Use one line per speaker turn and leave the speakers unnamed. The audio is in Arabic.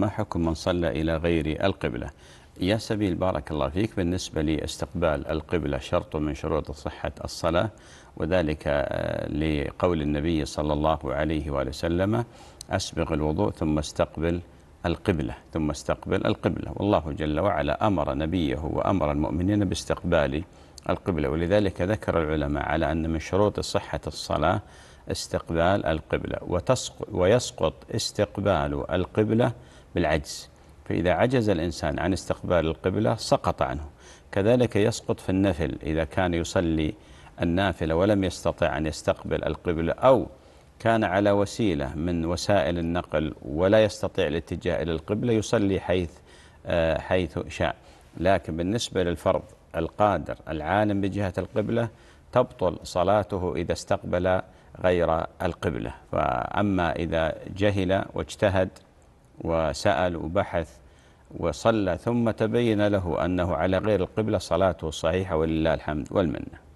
ما حكم من صلى إلى غير القبلة يا سبيل بارك الله فيك بالنسبة لاستقبال القبلة شرط من شروط صحة الصلاة وذلك آه، لقول النبي صلى الله عليه وآله وسلم أسبغ الوضوء ثم استقبل القبلة ثم استقبل القبلة والله جل وعلا أمر نبيه وأمر المؤمنين باستقبال القبلة ولذلك ذكر العلماء على أن من شروط صحة الصلاة استقبال القبلة ويسقط استقبال القبلة بالعجز فإذا عجز الإنسان عن استقبال القبلة سقط عنه كذلك يسقط في النفل إذا كان يصلي النافلة ولم يستطع أن يستقبل القبلة أو كان على وسيلة من وسائل النقل ولا يستطيع الاتجاه إلى القبلة يصلي حيث آه، حيث شاء لكن بالنسبة للفرض القادر العالم بجهة القبلة تبطل صلاته إذا استقبل غير القبلة فأما إذا جهل واجتهد وسأل وبحث وصلى ثم تبين له أنه على غير القبلة صلاته الصحيحة ولله الحمد والمنه